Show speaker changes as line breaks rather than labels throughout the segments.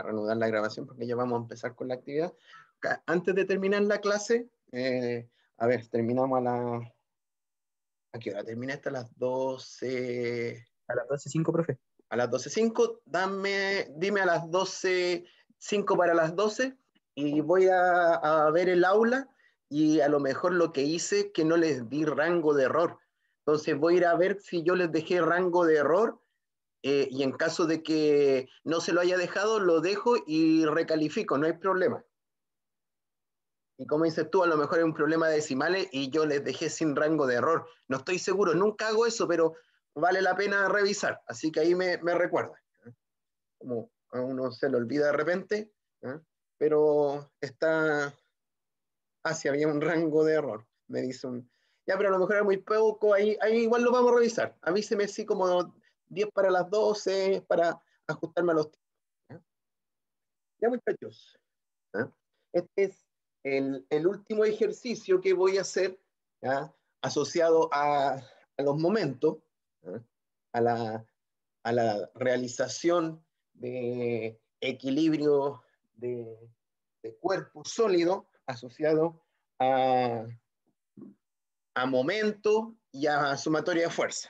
a reanudar la grabación porque ya vamos a empezar con la actividad. Antes de terminar la clase, eh, a ver, terminamos a la... ¿A qué hora? Termina esta las 12... A las 12.05, profe. A las 12.05, dame, dime a las 12.05 para las 12 y voy a, a ver el aula y a lo mejor lo que hice que no les di rango de error. Entonces voy a ir a ver si yo les dejé rango de error eh, y en caso de que no se lo haya dejado, lo dejo y recalifico, no hay problema. Y como dices tú, a lo mejor es un problema de decimales y yo les dejé sin rango de error. No estoy seguro, nunca hago eso, pero vale la pena revisar. Así que ahí me, me recuerda. ¿eh? Como a uno se le olvida de repente, ¿eh? pero está hacia ah, sí, había un rango de error, me dice un... Ya, pero a lo mejor era muy poco, ahí, ahí igual lo vamos a revisar. A mí me así como 10 para las 12, para ajustarme a los tiempos. Ya muchachos, este es el, último ejercicio que voy a hacer asociado a, los momentos, a, la, realización de equilibrio de, cuerpo sólido asociado a, a momento y a sumatoria de fuerza.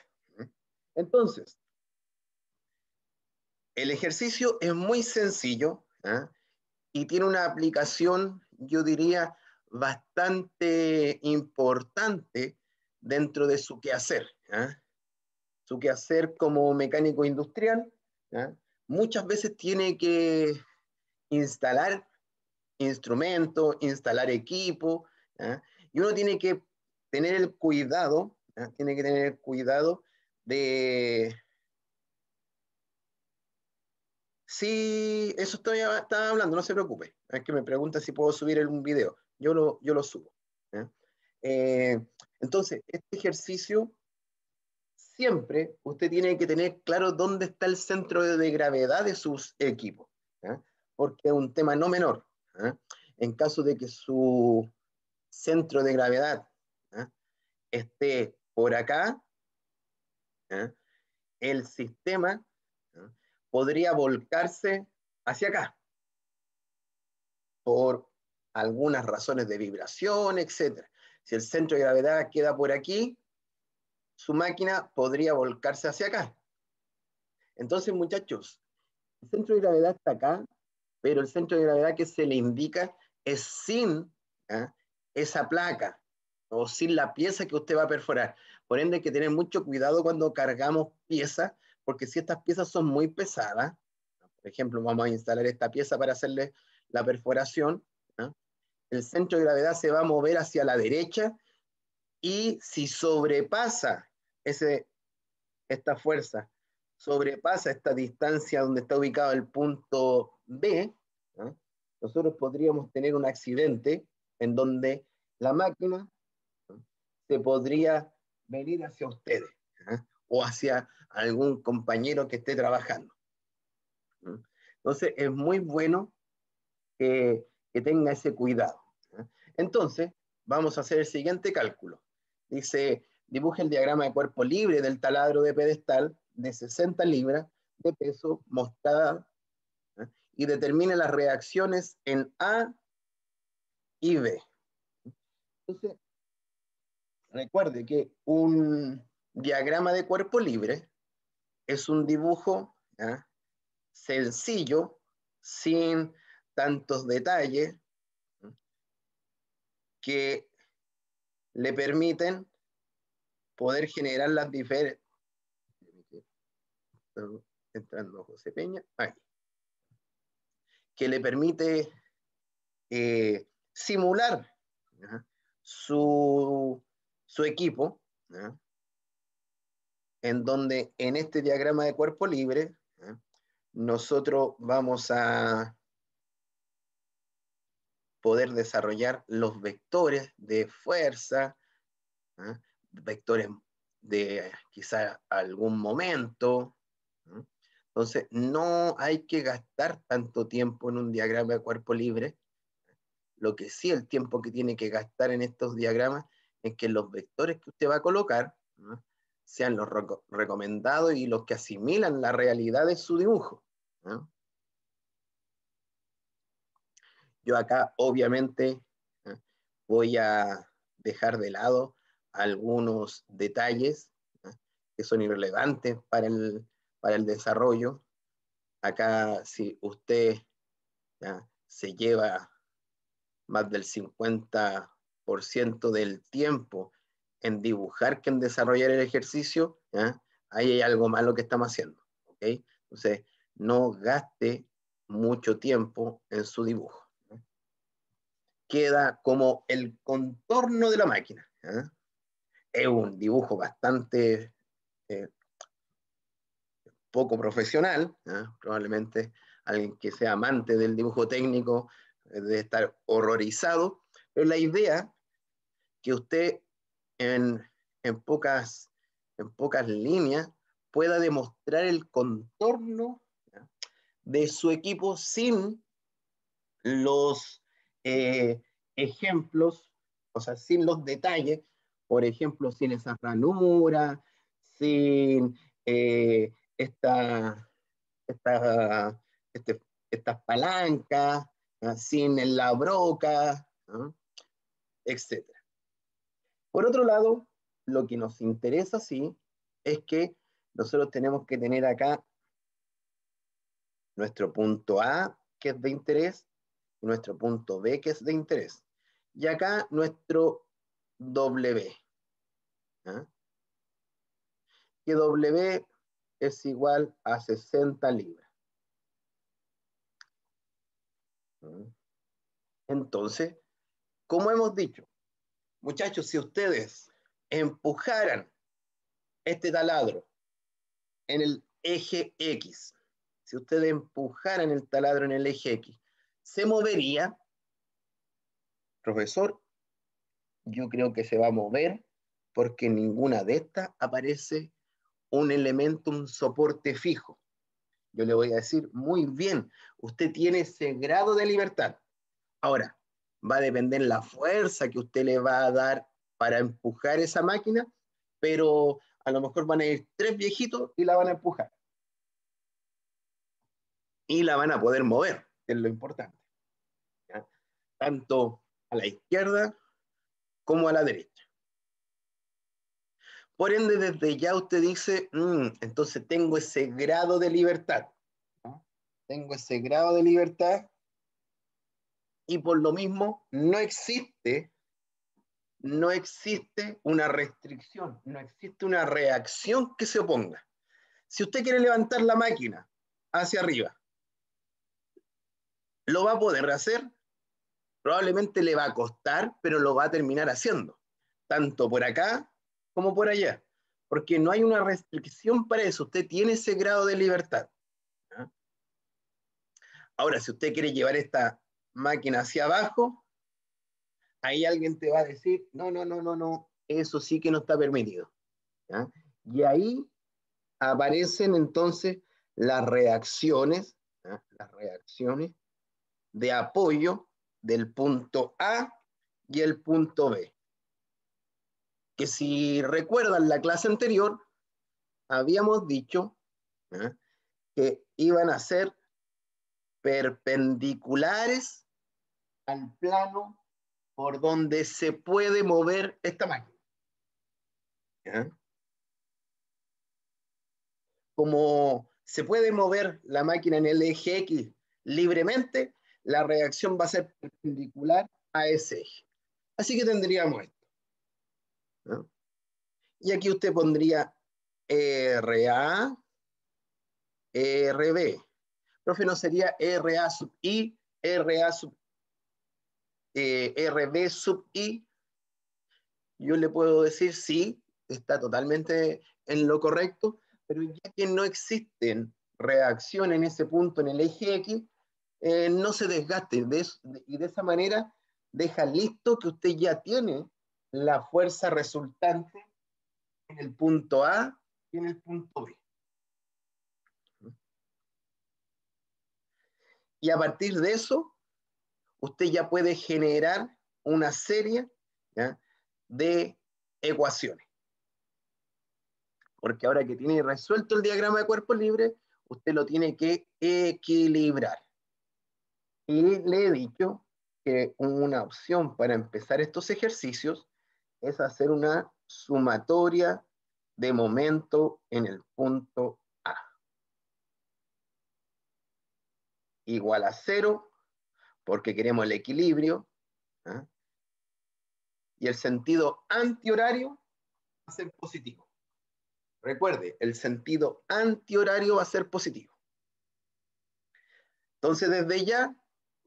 Entonces, el ejercicio es muy sencillo ¿ah? y tiene una aplicación, yo diría, bastante importante dentro de su quehacer. ¿ah? Su quehacer como mecánico industrial ¿ah? muchas veces tiene que instalar instrumentos, instalar equipo, y uno tiene que tener el cuidado, tiene que tener el cuidado de Sí, eso estaba hablando, no se preocupe. Es que me pregunta si puedo subir un video. Yo lo, yo lo subo. Eh, entonces, este ejercicio, siempre usted tiene que tener claro dónde está el centro de gravedad de sus equipos, porque es un tema no menor. En caso de que su centro de gravedad esté por acá, el sistema podría volcarse hacia acá por algunas razones de vibración, etc. Si el centro de gravedad queda por aquí, su máquina podría volcarse hacia acá. Entonces, muchachos, el centro de gravedad está acá, pero el centro de gravedad que se le indica es sin ¿ah? esa placa o sin la pieza que usted va a perforar. Por ende, hay que tener mucho cuidado cuando cargamos piezas porque si estas piezas son muy pesadas, por ejemplo, vamos a instalar esta pieza para hacerle la perforación, el centro de gravedad se va a mover hacia la derecha y si sobrepasa ese, esta fuerza, sobrepasa esta distancia donde está ubicado el punto B, nosotros podríamos tener un accidente en donde la máquina se podría venir hacia ustedes o hacia algún compañero que esté trabajando. Entonces, es muy bueno que, tenga ese cuidado. Entonces, vamos a hacer el siguiente cálculo. Dice, dibuje el diagrama de cuerpo libre del taladro de pedestal de 60 libras de peso mostrada y determine las reacciones en A y B. Entonces, recuerde que un diagrama de cuerpo libre es un dibujo sencillo, sin tantos detalles, que le permiten poder generar las diferentes... Entrando José Peña, ahí. Que le permite eh, simular Su, su, equipo, en donde en este diagrama de cuerpo libre, ¿eh? nosotros vamos a poder desarrollar los vectores de fuerza, ¿eh? vectores de quizá algún momento. ¿eh? Entonces, no hay que gastar tanto tiempo en un diagrama de cuerpo libre. Lo que sí el tiempo que tiene que gastar en estos diagramas es que los vectores que usted va a colocar, ¿no? sean los recomendados y los que asimilan la realidad de su dibujo. Yo acá obviamente voy a dejar de lado algunos detalles que son irrelevantes para el, para el desarrollo. Acá si usted se lleva más del 50% del tiempo en dibujar que en desarrollar el ejercicio, ahí hay algo malo que estamos haciendo. Entonces, no gaste mucho tiempo en su dibujo. Queda como el contorno de la máquina. Es un dibujo bastante eh, poco profesional, probablemente alguien que sea amante del dibujo técnico eh, debe estar horrorizado, pero la idea que usted en, pocas, en pocas líneas pueda demostrar el contorno de su equipo sin los eh, ejemplos, o sea, sin los detalles, por ejemplo, sin esa ranura, sin eh, esta, esta, este, estas palancas, sin la broca, etc etcétera. Por otro lado, lo que nos interesa, sí, es que nosotros tenemos que tener acá nuestro punto A, que es de interés, y nuestro punto B, que es de interés. Y acá nuestro W. ¿ah? Que W es igual a 60 libras. ¿Mm? Entonces, como hemos dicho, Muchachos, si ustedes empujaran este taladro en el eje X, si ustedes empujaran el taladro en el eje X, ¿se movería? Profesor, yo creo que se va a mover porque en ninguna de estas aparece un elemento, un soporte fijo. Yo le voy a decir, muy bien, usted tiene ese grado de libertad. Ahora, va a depender la fuerza que usted le va a dar para empujar esa máquina, pero a lo mejor van a ir tres viejitos y la van a empujar. Y la van a poder mover, que es lo importante. Tanto a la izquierda como a la derecha. Por ende, desde ya usted dice, mm, entonces tengo ese grado de libertad. Tengo ese grado de libertad y por lo mismo no existe, no existe una restricción, no existe una reacción que se oponga. Si usted quiere levantar la máquina hacia arriba, lo va a poder hacer, probablemente le va a costar, pero lo va a terminar haciendo, tanto por acá como por allá, porque no hay una restricción para eso, usted tiene ese grado de libertad. Ahora, si usted quiere llevar esta máquina hacia abajo, ahí alguien te va a decir, no, no, no, no, no, eso sí que no está permitido. Y ahí aparecen entonces las reacciones, las reacciones de apoyo del punto A y el punto B. Que si recuerdan la clase anterior, habíamos dicho que iban a ser perpendiculares al plano por donde se puede mover esta máquina. Como se puede mover la máquina en el eje X libremente, la reacción va a ser perpendicular a ese eje. Así que tendríamos esto. Y aquí usted pondría RA, RB. Profe, ¿no sería RA sub I, RA sub eh, RB sub I? Yo le puedo decir sí, está totalmente en lo correcto, pero ya que no existen reacciones en ese punto, en el eje X, eh, no se desgaste y de esa manera deja listo que usted ya tiene la fuerza resultante en el punto A y en el punto B. Y a partir de eso, usted ya puede generar una serie de ecuaciones. Porque ahora que tiene resuelto el diagrama de cuerpo libre, usted lo tiene que equilibrar. Y le he dicho que una opción para empezar estos ejercicios es hacer una sumatoria de momento en el punto igual a cero, porque queremos el equilibrio. ¿ah? Y el sentido antihorario va a ser positivo. Recuerde, el sentido antihorario va a ser positivo. Entonces, desde ya,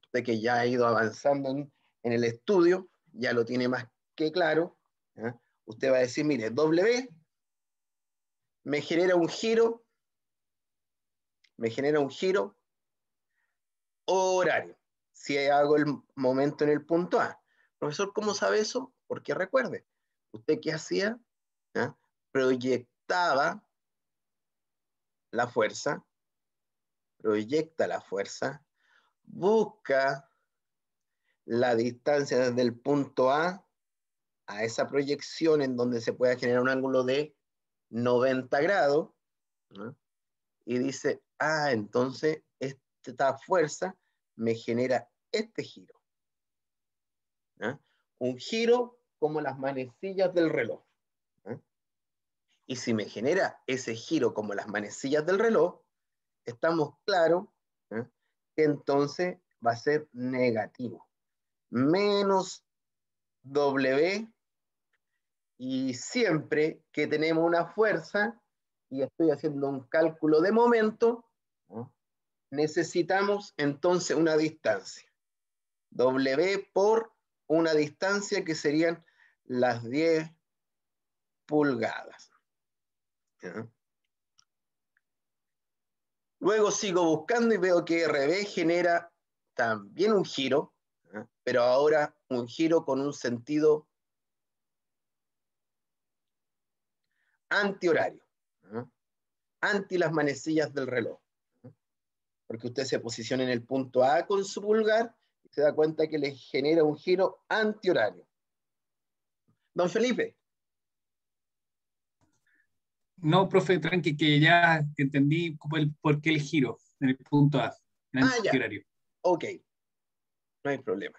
Usted que ya ha ido avanzando en, el estudio, ya lo tiene más que claro, ¿ah? usted va a decir, mire, W me genera un giro, me genera un giro horario, si hago el momento en el punto A. Profesor, ¿cómo sabe eso? Porque recuerde, ¿usted qué hacía? Proyectaba la fuerza, proyecta la fuerza, busca la distancia desde el punto A a esa proyección en donde se pueda generar un ángulo de 90 grados, y dice, ah, entonces este, esta fuerza me genera este giro. ¿ah? Un giro como las manecillas del reloj. ¿ah? Y si me genera ese giro como las manecillas del reloj, estamos claros ¿ah? que entonces va a ser negativo. Menos W y siempre que tenemos una fuerza y estoy haciendo un cálculo de momento, Necesitamos entonces una distancia. W por una distancia que serían las 10 pulgadas. Luego sigo buscando y veo que RB genera también un giro, pero ahora un giro con un sentido antihorario, anti las manecillas del reloj porque usted se posiciona en el punto A con su pulgar y se da cuenta que le genera un giro antihorario. Don Felipe. No, profe, tranqui, que ya entendí por qué el giro en el punto A, ah, antihorario. Ok, no hay problema.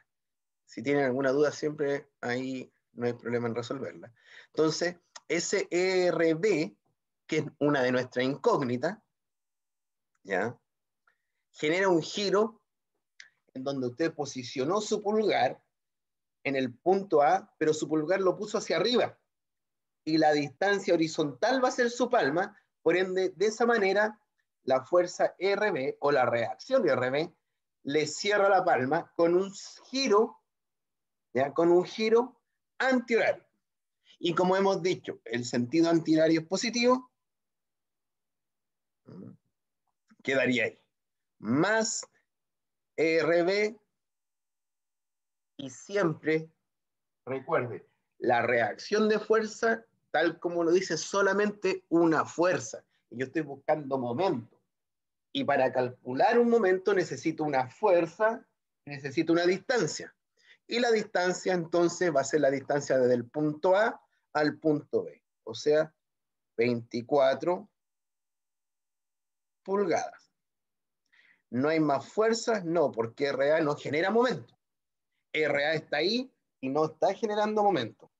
Si tienen alguna duda, siempre ahí no hay problema en resolverla. Entonces, ese que es una de nuestras incógnitas, ¿ya? genera un giro en donde usted posicionó su pulgar en el punto A, pero su pulgar lo puso hacia arriba. Y la distancia horizontal va a ser su palma, por ende, de esa manera, la fuerza RB o la reacción RB le cierra la palma con un giro, ¿ya? con un giro antihorario. Y como hemos dicho, el sentido antihorario es positivo, quedaría ahí más RB y siempre, recuerde, la reacción de fuerza, tal como lo dice, solamente una fuerza. Yo estoy buscando momento. Y para calcular un momento necesito una fuerza, necesito una distancia. Y la distancia entonces va a ser la distancia desde el punto A al punto B. O sea, 24 pulgadas. ¿No hay más fuerzas? No, porque RA no genera momento. RA está ahí y no está generando momento.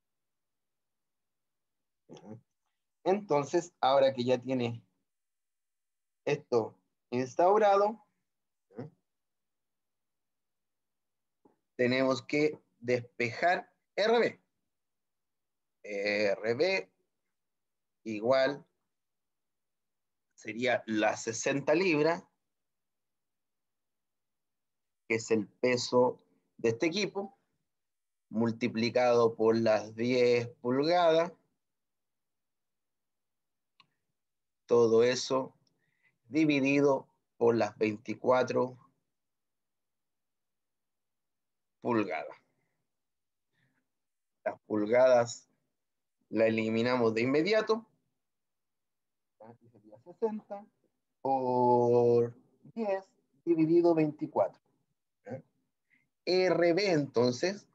Entonces, ahora que ya tiene esto instaurado, tenemos que despejar RB. RB igual sería la 60 libras que es el peso de este equipo, multiplicado por las 10 pulgadas. Todo eso dividido por las 24 pulgadas. Las pulgadas la eliminamos de inmediato. sería 60 por 10 dividido 24. RB entonces,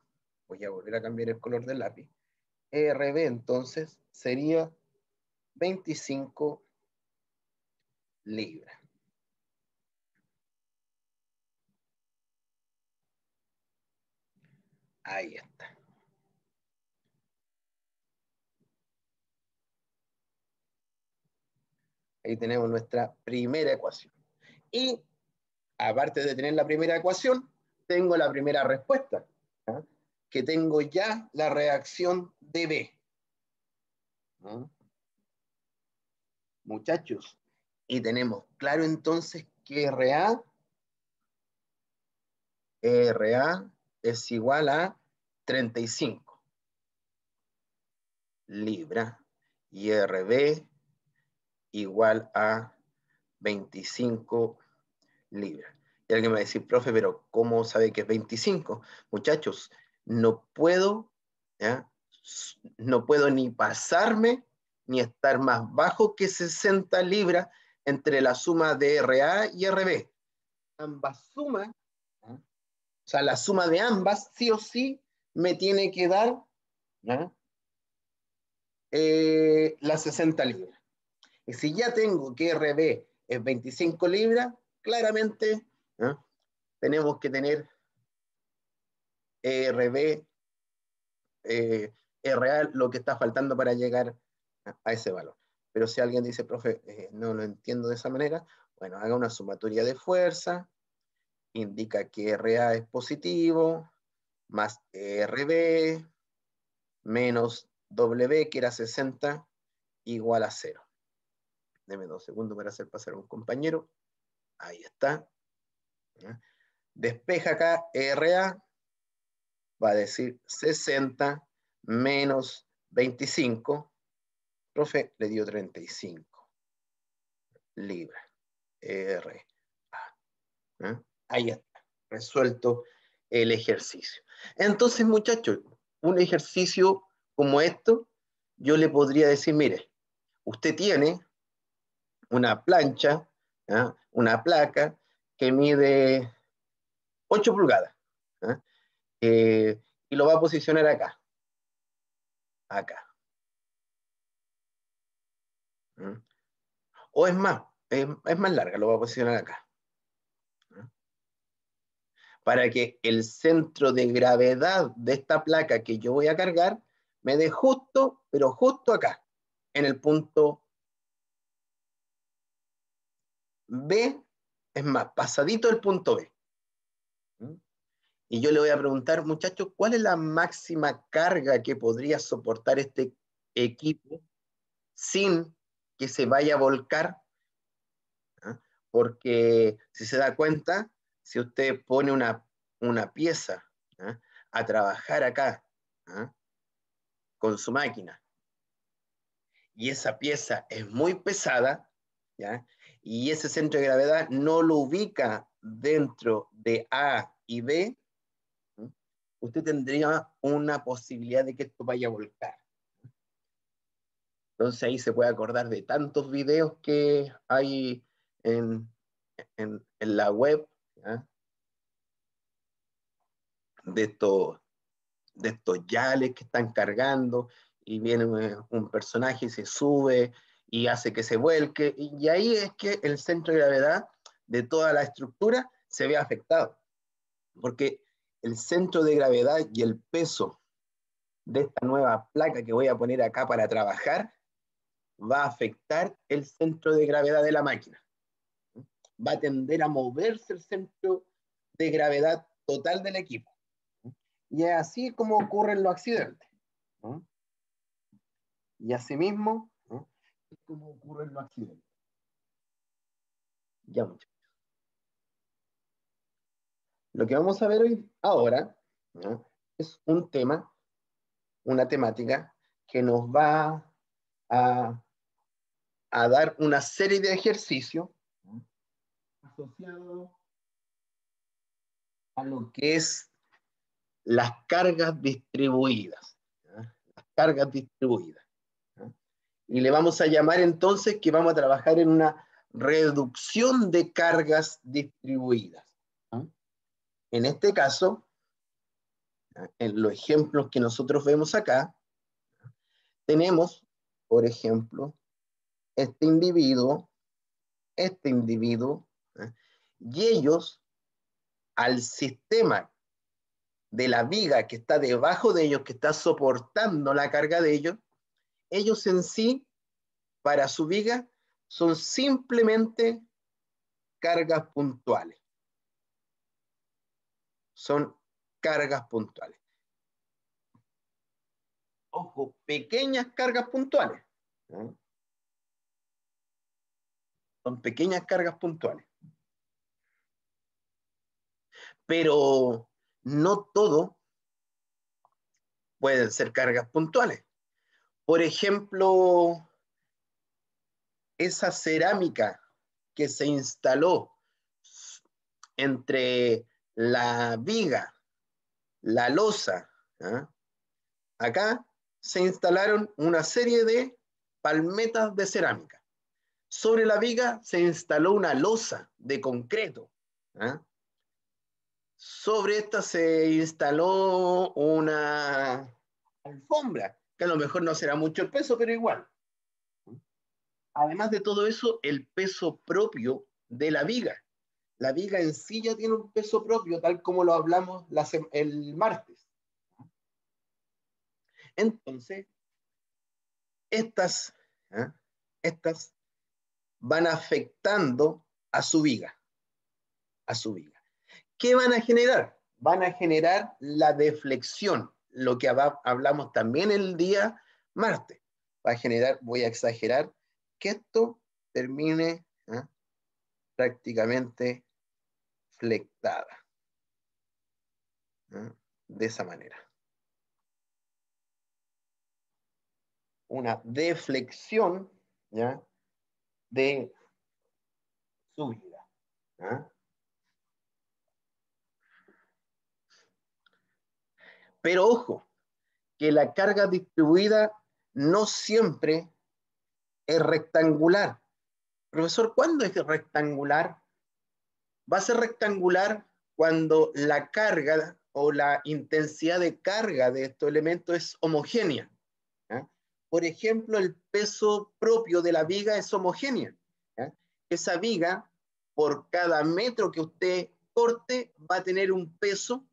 voy a volver a cambiar el color del lápiz, RB entonces sería 25 libras. Ahí está. Ahí tenemos nuestra primera ecuación. Y aparte de tener la primera ecuación, tengo la primera respuesta, ¿ah? que tengo ya la reacción de B. ¿Ah? Muchachos, y tenemos claro entonces que RA, RA es igual a 35 libras y RB igual a 25 libras. Y alguien me va a decir, profe, pero ¿cómo sabe que es 25? Muchachos, no puedo, ¿ya? no puedo ni pasarme ni estar más bajo que 60 libras entre la suma de RA y RB. Ambas sumas, o sea, la suma de ambas sí o sí me tiene que dar eh, las 60 libras. Y si ya tengo que RB es 25 libras, claramente tenemos que tener RB, eh, eh lo que está faltando para llegar a, ese valor. Pero si alguien dice, profe, eh, no lo entiendo de esa manera, bueno, haga una sumatoria de fuerza, indica que RA es positivo, más RB, menos W, que era 60, igual a 0. Deme dos segundos para hacer pasar a un compañero. Ahí está. ¿eh? Despeja acá RA, va a decir 60 menos 25. Profe, le dio 35 libra RA. ¿Eh? Ahí está, resuelto el ejercicio. Entonces, muchachos, un ejercicio como esto, yo le podría decir, mire, usted tiene una plancha, ¿eh? una placa, que mide 8 pulgadas. ¿ah? Eh, y lo va a posicionar acá. Acá. ¿Mm? O es más, es, más larga, lo va a posicionar acá. ¿Mm? Para que el centro de gravedad de esta placa que yo voy a cargar me dé justo, pero justo acá, en el punto B es más, pasadito el punto B. ¿Mm? Y yo le voy a preguntar, muchachos, ¿cuál es la máxima carga que podría soportar este equipo sin que se vaya a volcar? ¿Ah? Porque si se da cuenta, si usted pone una, pieza ¿ah? a trabajar acá ¿ah? con su máquina y esa pieza es muy pesada, ¿ya? y ese centro de gravedad no lo ubica dentro de A y B, usted tendría una posibilidad de que esto vaya a volcar. Entonces ahí se puede acordar de tantos videos que hay en, la web de, de estos yales que están cargando y viene un personaje y se sube y hace que se vuelque. Y ahí es que el centro de gravedad de toda la estructura se ve afectado. Porque el centro de gravedad y el peso de esta nueva placa que voy a poner acá para trabajar va a afectar el centro de gravedad de la máquina. Va a tender a moverse el centro de gravedad total del equipo. Y es así como ocurren los accidentes. Y asimismo, es ocurre en los accidentes. Ya, Lo que vamos a ver hoy, ahora, es un tema, una temática que nos va a, dar una serie de ejercicios asociados a lo que es las cargas distribuidas. Las cargas distribuidas. Y le vamos a llamar entonces que vamos a trabajar en una reducción de cargas distribuidas. ¿ah? En este caso, en los ejemplos que nosotros vemos acá, tenemos, por ejemplo, este individuo, este individuo, ¿ah? y ellos, al sistema de la viga que está debajo de ellos, que está soportando la carga de ellos, ellos en sí, para su vida, son simplemente cargas puntuales. Son cargas puntuales. Ojo, pequeñas cargas puntuales. ¿eh? Son pequeñas cargas puntuales. Pero no todo pueden ser cargas puntuales. Por ejemplo, esa cerámica que se instaló entre la viga, la losa, ¿ah? acá se instalaron una serie de palmetas de cerámica. Sobre la viga se instaló una losa de concreto. ¿ah? Sobre esta se instaló una alfombra que a lo mejor no será mucho el peso, pero igual. Además de todo eso, el peso propio de la viga. La viga en sí ya tiene un peso propio, tal como lo hablamos el martes. Entonces, estas, ¿eh? estas van afectando a su viga, a su viga. ¿Qué van a generar? Van a generar la deflexión lo que hablamos también el día martes. Va a generar, voy a exagerar, que esto termine ¿ah? prácticamente flectada. ¿ah? De esa manera. Una deflexión ¿ya? de subida. vida. ¿ah? Pero ojo, que la carga distribuida no siempre es rectangular. Profesor, ¿cuándo es rectangular? Va a ser rectangular cuando la carga o la intensidad de carga de estos elementos es homogénea. Por ejemplo, el peso propio de la viga es homogénea. Esa viga, por cada metro que usted corte, va a tener un peso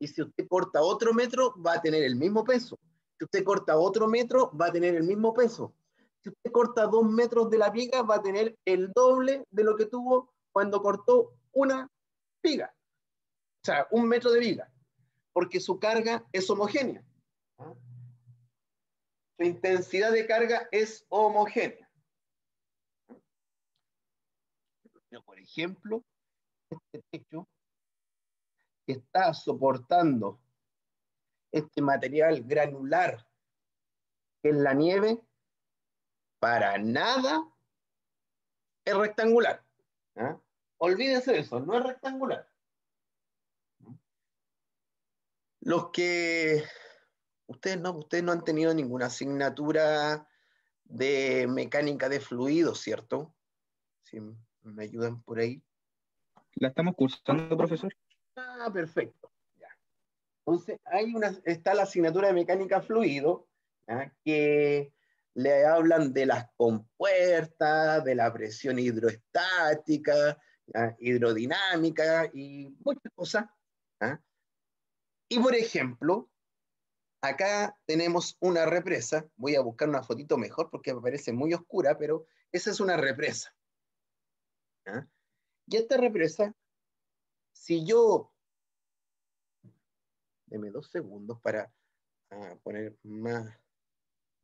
y si usted corta otro metro, va a tener el mismo peso. Si usted corta otro metro, va a tener el mismo peso. Si usted corta dos metros de la viga, va a tener el doble de lo que tuvo cuando cortó una viga. O sea, un metro de viga. Porque su carga es homogénea. Su intensidad de carga es homogénea. por ejemplo, este techo está soportando este material granular en la nieve, para nada es rectangular. ¿ah? Olvídense de eso, no es rectangular. Los que ustedes no, ustedes no han tenido ninguna asignatura de mecánica de fluidos, ¿cierto? Si me ayudan por ahí. La estamos cursando, profesor. Ah, perfecto. Entonces, hay una, está la asignatura de mecánica fluido, que le hablan de las compuertas, de la presión hidroestática, hidrodinámica y muchas cosas. Y por ejemplo, acá tenemos una represa. Voy a buscar una fotito mejor porque me parece muy oscura, pero esa es una represa. Y esta represa, si yo Deme dos segundos para ah, poner más,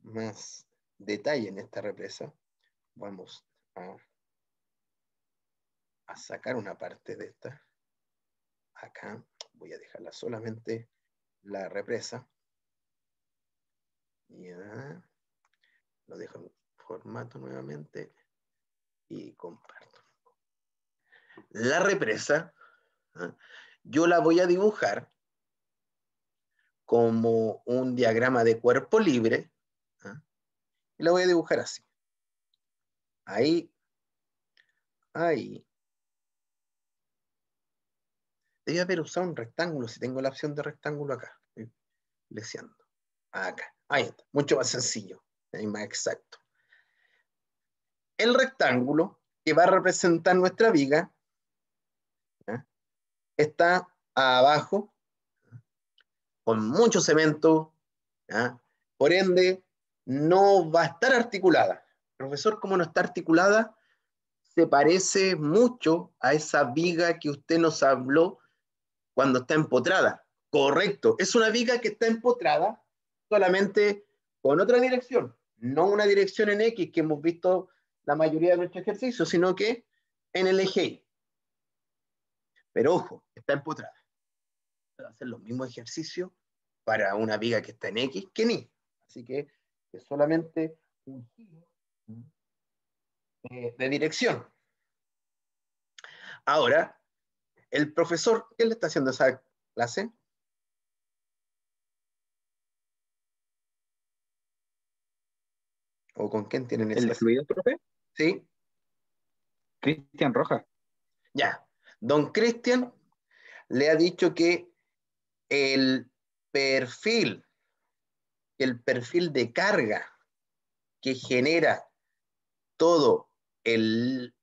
más detalle en esta represa. Vamos a, sacar una parte de esta. Acá voy a dejarla solamente la represa. Lo dejo en formato nuevamente y comparto. La represa, ¿ah? yo la voy a dibujar como un diagrama de cuerpo libre. ¿ah? Y lo voy a dibujar así. Ahí. Ahí. Debía haber usado un rectángulo si tengo la opción de rectángulo acá. Deseando. Acá. Ahí está. Mucho más sencillo. Y más exacto. El rectángulo que va a representar nuestra viga está abajo con mucho cemento, por ende, no va a estar articulada. Profesor, como no está articulada? Se parece mucho a esa viga que usted nos habló cuando está empotrada. Correcto, es una viga que está empotrada solamente con otra dirección, no una dirección en X que hemos visto la mayoría de nuestros ejercicios, sino que en el eje Pero ojo, está empotrada hacer los mismos ejercicios para una viga que está en X que ni Así que es solamente un giro eh, de, dirección. Ahora, el profesor, ¿qué le está haciendo esa clase? ¿O con quién tienen ese? ¿El fluido, profe? Sí. Cristian Rojas. Ya. Don Cristian le ha dicho que el perfil, el perfil de carga que genera todo el,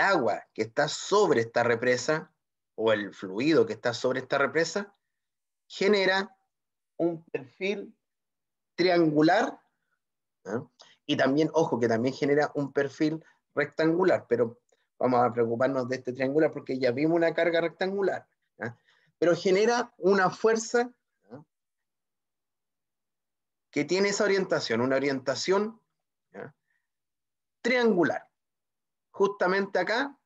agua que está sobre esta represa o el fluido que está sobre esta represa, genera un perfil triangular y también, ojo, que también genera un perfil rectangular, pero vamos a preocuparnos de este triangular porque ya vimos una carga rectangular pero genera una fuerza que tiene esa orientación, una orientación triangular. Justamente acá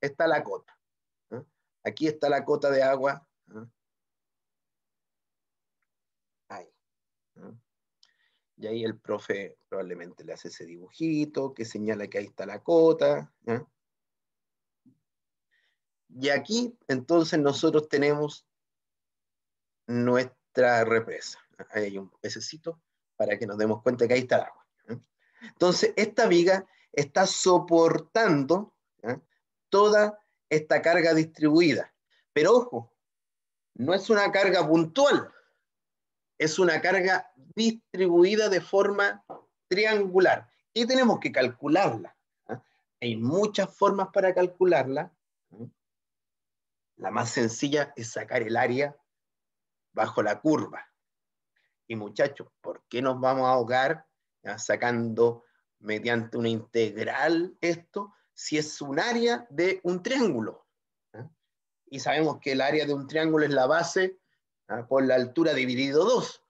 está la cota. Aquí está la cota de agua. Ahí. Y ahí el profe probablemente le hace ese dibujito que señala que ahí está la cota. Y aquí entonces nosotros tenemos nuestra represa. Ahí hay un pececito para que nos demos cuenta que ahí está el agua. ¿eh? Entonces, esta viga está soportando ¿eh? toda esta carga distribuida. Pero ojo, no es una carga puntual, es una carga distribuida de forma triangular. Y tenemos que calcularla. ¿eh? Hay muchas formas para calcularla. La más sencilla es sacar el área bajo la curva. Y muchachos, ¿por qué nos vamos a ahogar sacando mediante una integral esto si es un área de un triángulo? Y sabemos que el área de un triángulo es la base por la altura dividido 2.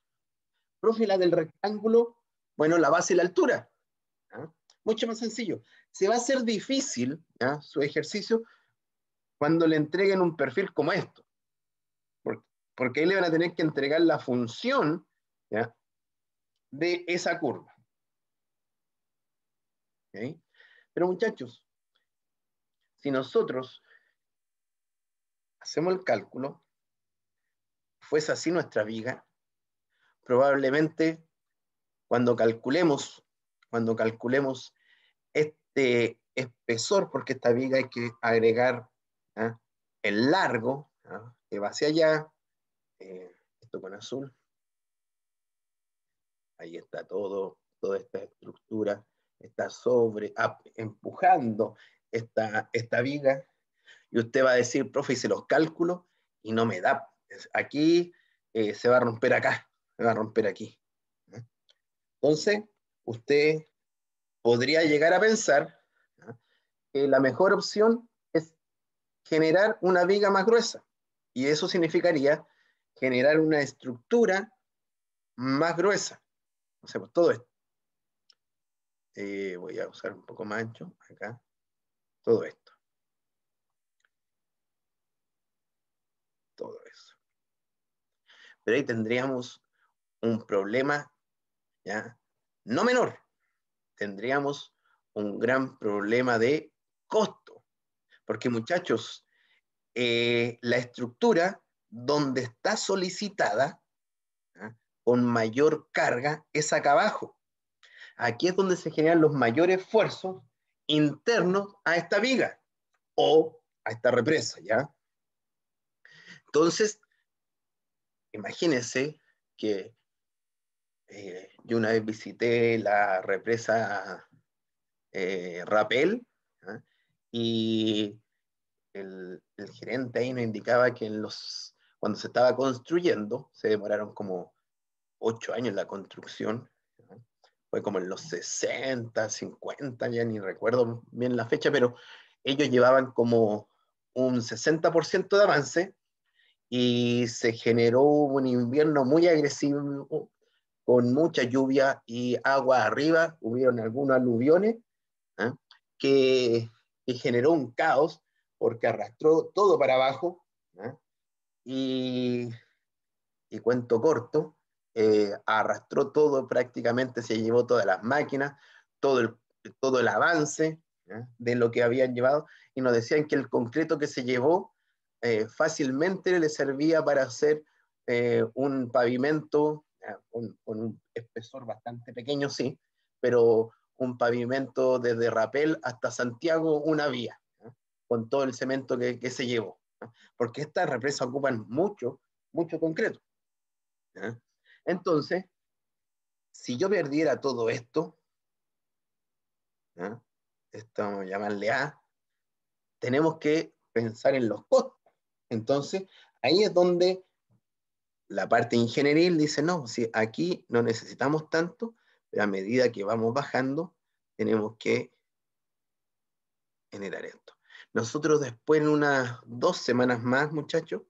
Profe, la del rectángulo, bueno, la base y la altura. Mucho más sencillo. Se va a hacer difícil su ejercicio cuando le entreguen un perfil como esto. Porque, ahí le van a tener que entregar la función de esa curva. Pero muchachos, si nosotros hacemos el cálculo, fuese así nuestra viga, probablemente cuando calculemos, cuando calculemos este espesor, porque esta viga hay que agregar ¿ah? el largo, ¿ah? que va hacia allá, eh, esto con azul, ahí está todo, toda esta estructura está sobre, ah, empujando esta, esta viga, y usted va a decir, profe, hice los cálculos y no me da, aquí eh, se va a romper acá, se va a romper aquí. Entonces, usted podría llegar a pensar que la mejor opción generar una viga más gruesa. Y eso significaría generar una estructura más gruesa. O sea, pues todo esto. Eh, voy a usar un poco más ancho acá. Todo esto. Todo eso. Pero ahí tendríamos un problema, ¿ya? No menor. Tendríamos un gran problema de costo porque muchachos, eh, la estructura donde está solicitada ¿ah? con mayor carga es acá abajo. Aquí es donde se generan los mayores esfuerzos internos a esta viga o a esta represa, ¿ya? Entonces, imagínense que eh, yo una vez visité la represa eh, Rapel ¿ah? y el, el, gerente ahí nos indicaba que en los, cuando se estaba construyendo, se demoraron como ocho años la construcción, fue como en los 60, 50, ya ni recuerdo bien la fecha, pero ellos llevaban como un 60% de avance y se generó un invierno muy agresivo, con mucha lluvia y agua arriba, hubieron algunos aluviones que, que generó un caos porque arrastró todo para abajo. Y, cuento corto, eh, arrastró todo prácticamente, se llevó todas las máquinas, todo el, todo el avance de lo que habían llevado, y nos decían que el concreto que se llevó eh, fácilmente le servía para hacer eh, un pavimento con, con un espesor bastante pequeño, sí, pero un pavimento desde Rapel hasta Santiago, una vía con todo el cemento que, se llevó, porque estas represas ocupan mucho, mucho concreto. Entonces, si yo perdiera todo esto, esto vamos a llamarle A, tenemos que pensar en los costos. Entonces, ahí es donde la parte ingenieril dice, no, si aquí no necesitamos tanto, pero a medida que vamos bajando, tenemos que generar esto. Nosotros después, en unas dos semanas más, muchachos,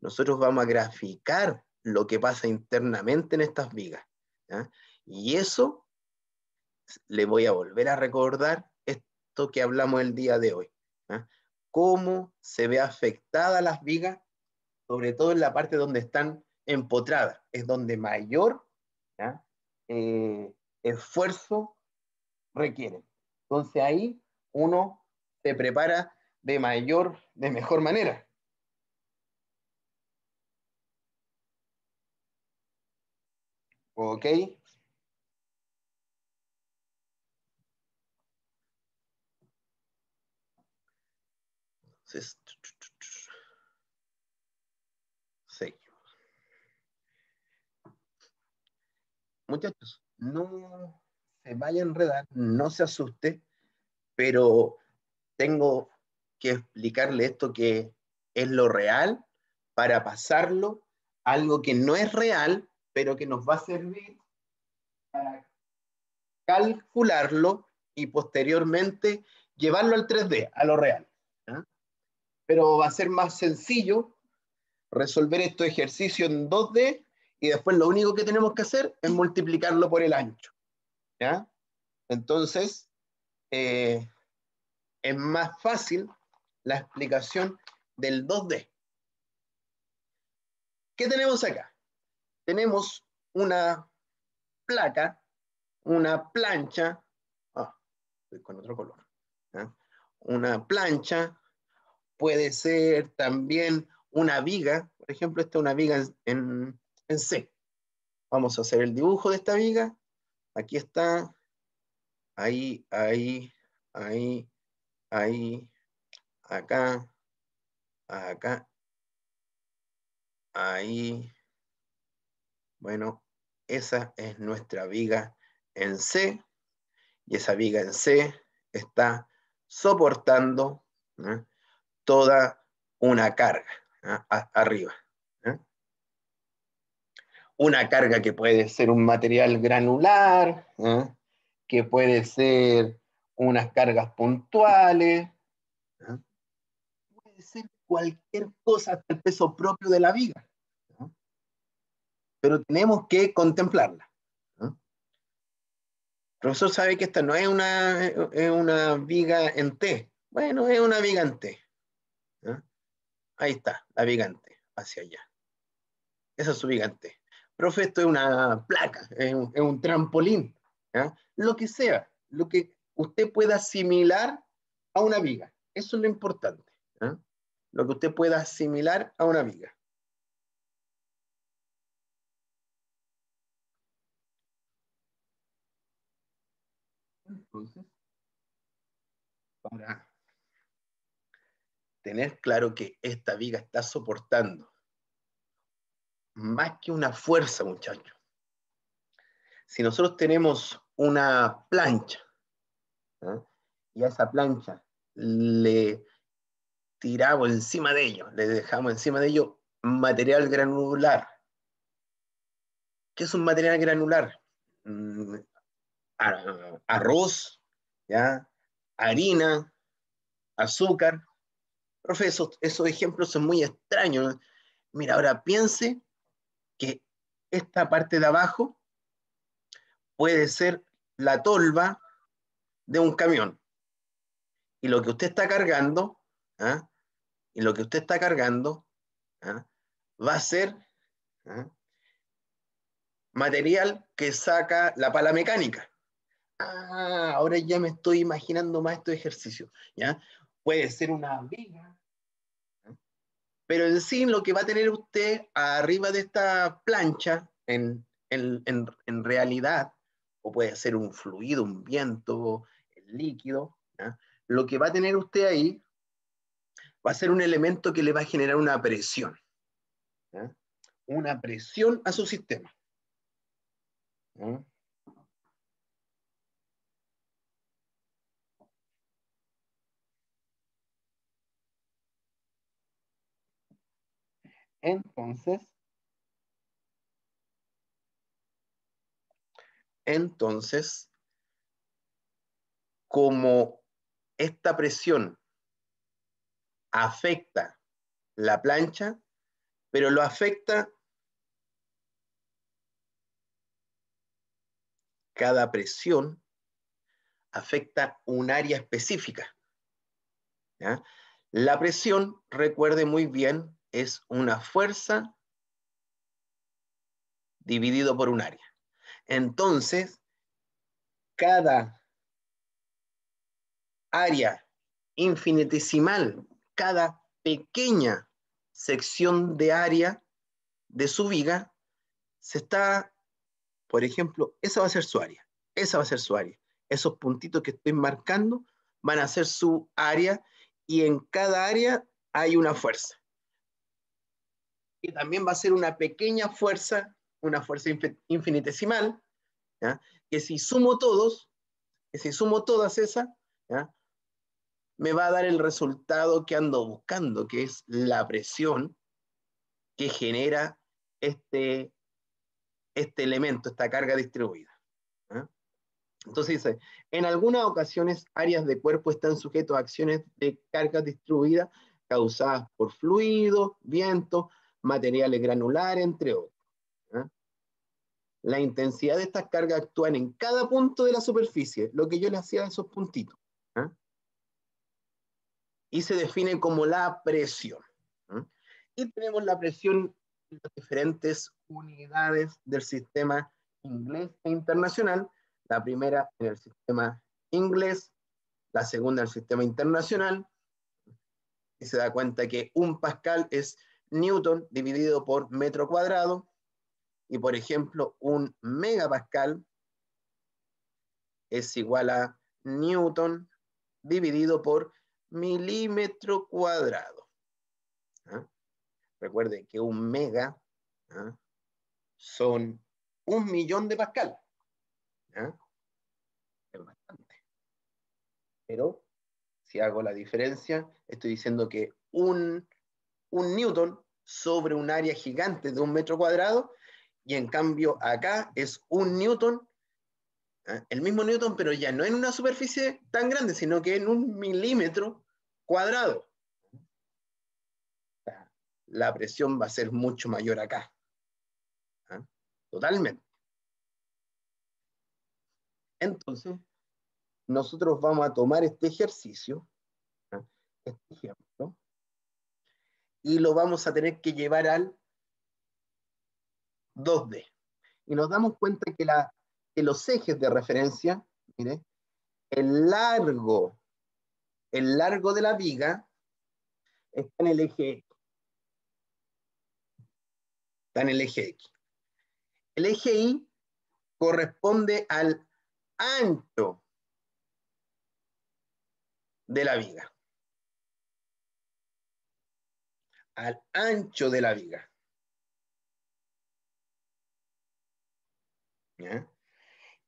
nosotros vamos a graficar lo que pasa internamente en estas vigas. Y eso le voy a volver a recordar esto que hablamos el día de hoy. Cómo se ve afectada las vigas, sobre todo en la parte donde están empotradas. Es donde mayor eh, esfuerzo requiere Entonces ahí uno te prepara de mayor, de mejor manera. Ok. Muchachos, no se vaya a enredar, no se asuste, pero tengo que explicarle esto que es lo real para pasarlo a algo que no es real, pero que nos va a servir para calcularlo y posteriormente llevarlo al 3D, a lo real. Pero va a ser más sencillo resolver este ejercicio en 2D y después lo único que tenemos que hacer es multiplicarlo por el ancho. Entonces, eh, es más fácil la explicación del 2D. ¿Qué tenemos acá? Tenemos una placa, una plancha, ah, estoy con otro color, ¿eh? una plancha, puede ser también una viga, por ejemplo, esta es una viga en C. Vamos a hacer el dibujo de esta viga, aquí está, ahí, ahí, ahí, ahí, acá, acá, ahí. Bueno, esa es nuestra viga en C y esa viga en C está soportando toda una carga arriba. Una carga que puede ser un material granular, que puede ser unas cargas puntuales. Puede ser cualquier cosa hasta el peso propio de la viga. Pero tenemos que contemplarla. profesor sabe que esta no es una, una viga en T. Bueno, es una viga en T. Ahí está, la viga en T, hacia allá. Esa es su viga en T. Profe, esto es una placa, es un, es un trampolín. Lo que sea, lo que usted pueda asimilar a una viga. Eso es lo importante. ¿ah? Lo que usted pueda asimilar a una viga. Entonces, tener claro que esta viga está soportando más que una fuerza, muchachos. Si nosotros tenemos una plancha y a esa plancha le tiramos encima de ello, le dejamos encima de ello material granular. ¿Qué es un material granular? Mm, arroz, harina, azúcar. Profe, esos, esos ejemplos son muy extraños. Mira, ahora piense que esta parte de abajo puede ser la tolva de un camión. Y lo que usted está cargando, ¿ah? y lo que usted está cargando, ¿ah? va a ser ¿ah? material que saca la pala mecánica. Ah, ahora ya me estoy imaginando más este ejercicio, ¿ya? Puede ser una viga, pero en sí lo que va a tener usted arriba de esta plancha, en realidad, o puede ser un fluido, un viento, el líquido. Lo que va a tener usted ahí va a ser un elemento que le va a generar una presión. Una presión a su sistema. Entonces, Entonces, como esta presión afecta la plancha, pero lo afecta cada presión afecta un área específica. La presión, recuerde muy bien, es una fuerza dividido por un área. Entonces, cada área infinitesimal, cada pequeña sección de área de su viga, se está, por ejemplo, esa va a ser su área, esa va a ser su área. Esos puntitos que estoy marcando van a ser su área y en cada área hay una fuerza. Y también va a ser una pequeña fuerza una fuerza infinitesimal, que si sumo todos, que si sumo todas esas, me va a dar el resultado que ando buscando, que es la presión que genera este, este elemento, esta carga distribuida. Entonces dice, en algunas ocasiones áreas de cuerpo están sujetos a acciones de carga distribuida causadas por fluidos, viento, materiales granulares, entre otros la intensidad de estas cargas actúan en cada punto de la superficie, lo que yo le hacía a esos puntitos. ¿ah? Y se define como la presión. ¿ah? Y tenemos la presión en las diferentes unidades del sistema inglés e internacional. La primera en el sistema inglés, la segunda en el sistema internacional. Y se da cuenta que un pascal es newton dividido por metro cuadrado, y por ejemplo, un megapascal es igual a newton dividido por milímetro cuadrado. ¿Ah? Recuerden que un mega ¿ah? son un millón de pascal. ¿ah? Es bastante. Pero si hago la diferencia, estoy diciendo que un newton sobre un área gigante de un metro cuadrado y en cambio acá es un newton, ¿eh? el mismo newton, pero ya no en una superficie tan grande, sino que en un milímetro cuadrado. La presión va a ser mucho mayor acá. ¿eh? Totalmente. Entonces, nosotros vamos a tomar este ejercicio, ¿eh? este ejemplo, y lo vamos a tener que llevar al 2D. Y nos damos cuenta que, los ejes de referencia, mire, el largo, el largo de la viga está en el eje X. Está en el eje X. El eje Y corresponde al ancho de la viga. Al ancho de la viga.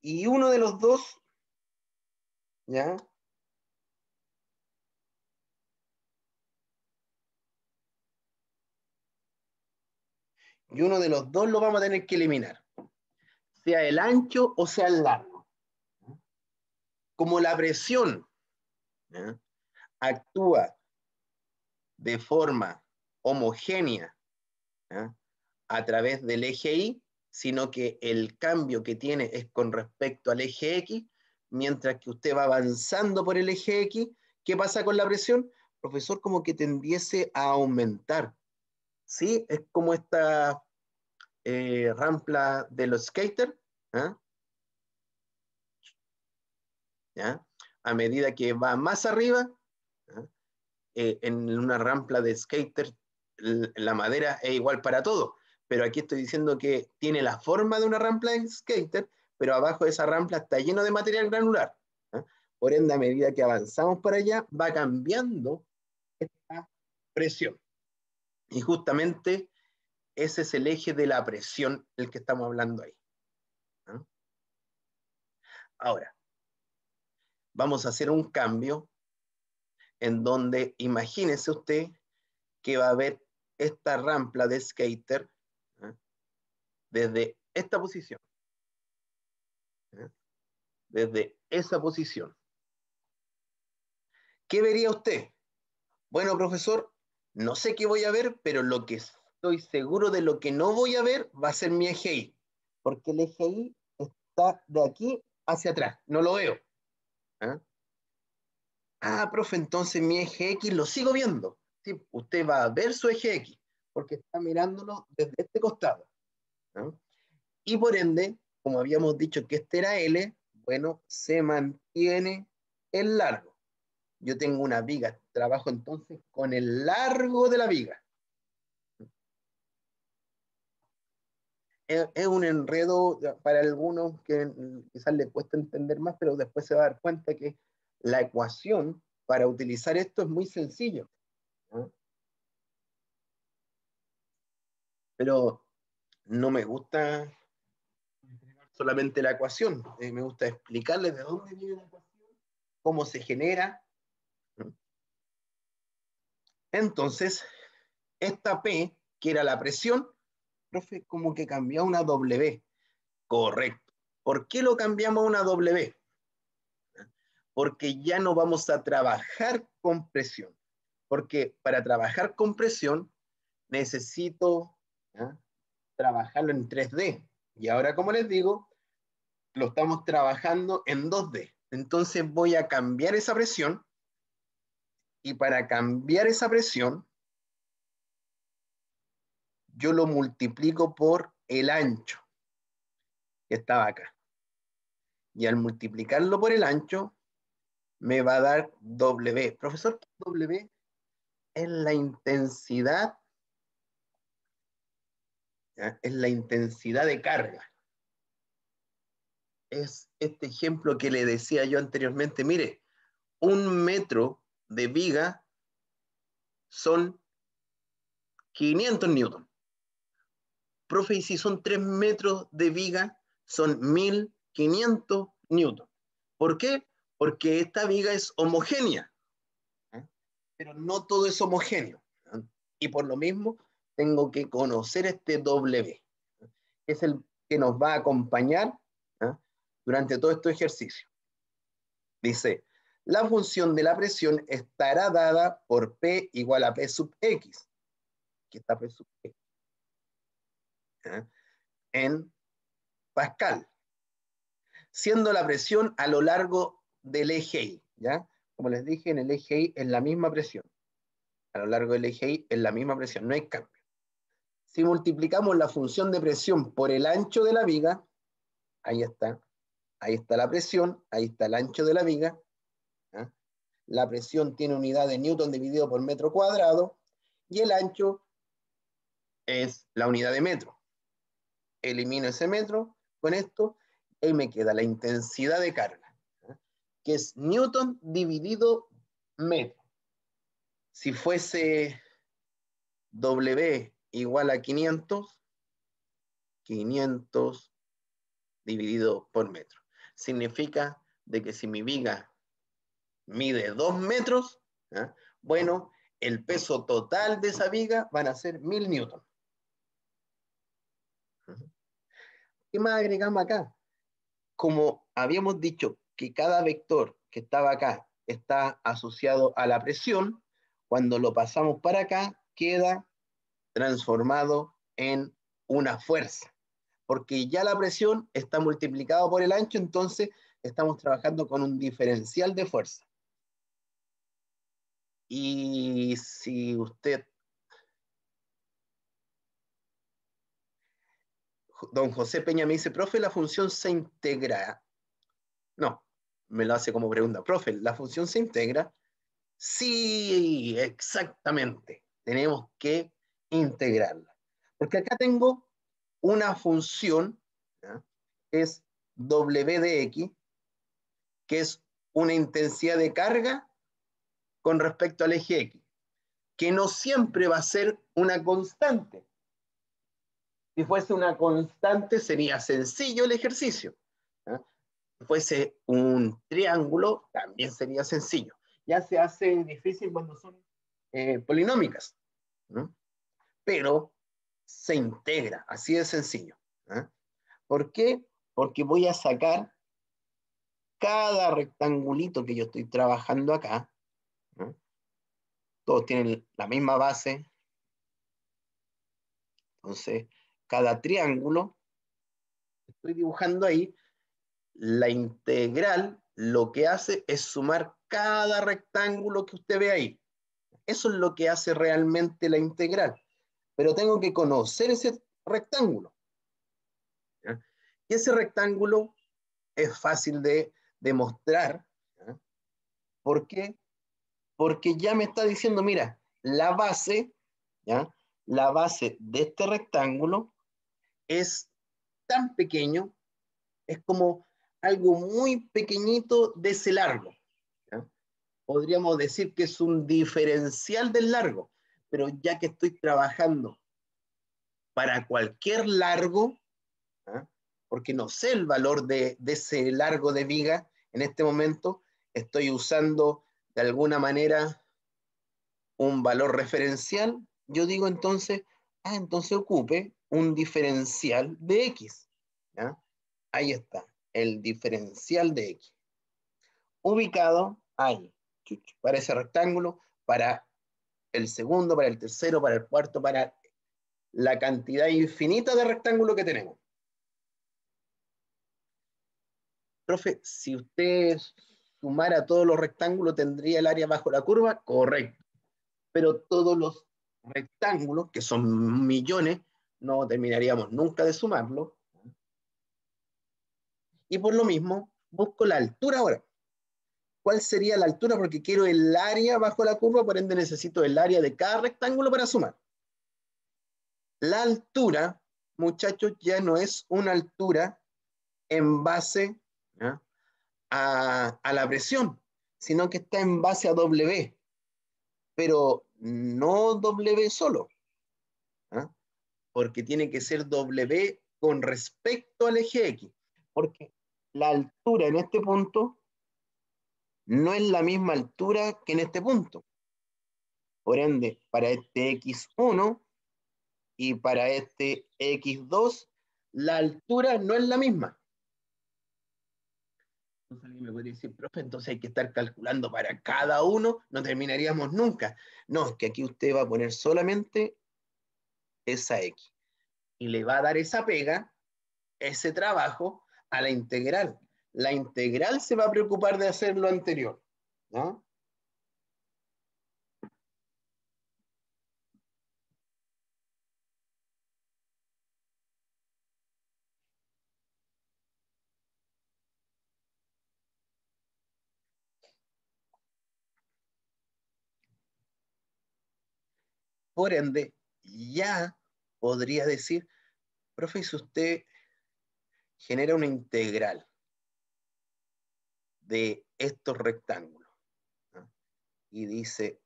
Y uno de los dos, ¿ya? Y uno de los dos lo vamos a tener que eliminar, sea el ancho o sea el largo. Como la presión actúa de forma homogénea a través del eje Y, sino que el cambio que tiene es con respecto al eje X, mientras que usted va avanzando por el eje X, ¿qué pasa con la presión? Profesor, como que tendiese a aumentar. ¿Sí? Es como esta eh, rampla de los skaters. ¿ah? ¿Ya? A medida que va más arriba, ¿ah? eh, en una rampla de skater, la madera es igual para todo pero aquí estoy diciendo que tiene la forma de una rampa de skater, pero abajo de esa rampa está lleno de material granular. ¿ah? Por ende, a medida que avanzamos para allá, va cambiando esta presión. Y justamente ese es el eje de la presión del que estamos hablando ahí. ¿ah? Ahora, vamos a hacer un cambio en donde imagínese usted que va a haber esta rampa de skater desde esta posición. ¿eh? Desde esa posición. ¿Qué vería usted? Bueno, profesor, no sé qué voy a ver, pero lo que estoy seguro de lo que no voy a ver va a ser mi eje I, porque el eje I está de aquí hacia atrás, no lo veo. ¿eh? Ah, profe, entonces mi eje X lo sigo viendo. Sí, usted va a ver su eje X, porque está mirándolo desde este costado. Y por ende, como habíamos dicho que este era L, bueno, se mantiene el largo. Yo tengo una viga, trabajo entonces con el largo de la viga. es, un enredo para algunos que quizás le cuesta entender más, pero después se va a dar cuenta que la ecuación para utilizar esto es muy sencillo. Pero no me gusta solamente la ecuación, eh, me gusta explicarles de dónde viene la ecuación, cómo se genera. Entonces, esta P, que era la presión, profe, como que cambió a una W. Correcto. ¿Por qué lo cambiamos a una W? Porque ya no vamos a trabajar con presión. Porque para trabajar con presión necesito trabajarlo en 3D. Y ahora, como les digo, lo estamos trabajando en 2D. Entonces voy a cambiar esa presión. Y para cambiar esa presión, yo lo multiplico por el ancho que estaba acá. Y al multiplicarlo por el ancho, me va a dar W. Profesor, W es la intensidad es la intensidad de carga. Es este ejemplo que le decía yo anteriormente, mire, un metro de viga son 500 newton. Profe, si son tres metros de viga, son 1500 newton. ¿Por qué? Porque esta viga es homogénea, pero no todo es homogéneo. Y por lo mismo, tengo que conocer este W, que es el que nos va a acompañar ¿ah? durante todo este ejercicio. Dice, la función de la presión estará dada por P igual a P sub X, que está P sub X, ¿ah? en Pascal, siendo la presión a lo largo del eje Y, ¿ya? Como les dije, en el eje Y es la misma presión. A lo largo del eje Y es la misma presión, no hay cambio. Si multiplicamos la función de presión por el ancho de la viga, ahí está, ahí está la presión, ahí está el ancho de la viga. ¿ah? La presión tiene unidad de newton dividido por metro cuadrado y el ancho es la unidad de metro. Elimino ese metro con esto y me queda la intensidad de carga, ¿ah? que es newton dividido metro. Si fuese W igual a 500, 500 dividido por metro. Significa de que si mi viga mide 2 metros, ¿ah? bueno, el peso total de esa viga van a ser 1000 newton. ¿Qué más agregamos acá? Como habíamos dicho que cada vector que estaba acá está asociado a la presión, cuando lo pasamos para acá queda transformado en una fuerza, porque ya la presión está multiplicada por el ancho, entonces estamos trabajando con un diferencial de fuerza. Y si usted, don José Peña me dice, profe, la función se integra. No, me lo hace como pregunta, profe, ¿la función se integra? Sí, exactamente. Tenemos que integrarla. Porque acá tengo una función, es W de X, que es una intensidad de carga con respecto al eje X, que no siempre va a ser una constante. Si fuese una constante sería sencillo el ejercicio. Si fuese un triángulo también sería sencillo. Ya se hace difícil cuando son eh, polinómicas. ¿no? pero se integra, así de sencillo. ¿eh? ¿Por qué? Porque voy a sacar cada rectangulito que yo estoy trabajando acá. ¿eh? Todos tienen la misma base. Entonces, cada triángulo estoy dibujando ahí, la integral lo que hace es sumar cada rectángulo que usted ve ahí. Eso es lo que hace realmente la integral pero tengo que conocer ese rectángulo. Y ese rectángulo es fácil de demostrar. ¿Por qué? Porque ya me está diciendo, mira, la base, la base de este rectángulo es tan pequeño, es como algo muy pequeñito de ese largo. Podríamos decir que es un diferencial del largo pero ya que estoy trabajando para cualquier largo, ¿ah? porque no sé el valor de, ese largo de viga en este momento, estoy usando de alguna manera un valor referencial, yo digo entonces, ah, entonces ocupe un diferencial de X. Ahí está, el diferencial de X. Ubicado ahí, para ese rectángulo, para el segundo, para el tercero, para el cuarto, para la cantidad infinita de rectángulos que tenemos. Profe, si usted sumara todos los rectángulos, ¿tendría el área bajo la curva? Correcto. Pero todos los rectángulos, que son millones, no terminaríamos nunca de sumarlo. Y por lo mismo, busco la altura ahora cuál sería la altura, porque quiero el área bajo la curva, por ende necesito el área de cada rectángulo para sumar. La altura, muchachos, ya no es una altura en base a, la presión, sino que está en base a W, pero no W solo, porque tiene que ser W con respecto al eje X, porque la altura en este punto no es la misma altura que en este punto. Por ende, para este X1 y para este X2, la altura no es la misma. Entonces alguien me puede decir, profe, entonces hay que estar calculando para cada uno, no terminaríamos nunca. No, es que aquí usted va a poner solamente esa X. Y le va a dar esa pega, ese trabajo, a la integral la integral se va a preocupar de hacer lo anterior. ¿no? Por ende, ya podría decir, profe, si usted genera una integral de estos rectángulos. Y dice